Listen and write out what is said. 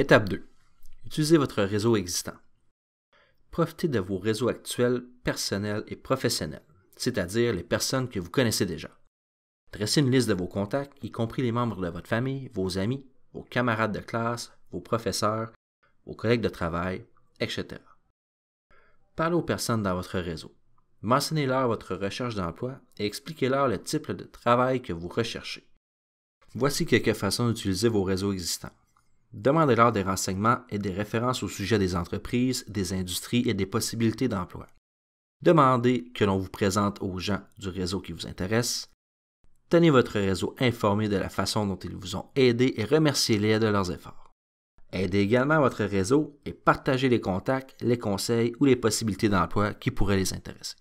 Étape 2. Utilisez votre réseau existant. Profitez de vos réseaux actuels personnels et professionnels, c'est-à-dire les personnes que vous connaissez déjà. Dressez une liste de vos contacts, y compris les membres de votre famille, vos amis, vos camarades de classe, vos professeurs, vos collègues de travail, etc. Parlez aux personnes dans votre réseau. Mentionnez-leur votre recherche d'emploi et expliquez-leur le type de travail que vous recherchez. Voici quelques façons d'utiliser vos réseaux existants. Demandez-leur des renseignements et des références au sujet des entreprises, des industries et des possibilités d'emploi. Demandez que l'on vous présente aux gens du réseau qui vous intéresse. Tenez votre réseau informé de la façon dont ils vous ont aidé et remerciez-les de leurs efforts. Aidez également votre réseau et partagez les contacts, les conseils ou les possibilités d'emploi qui pourraient les intéresser.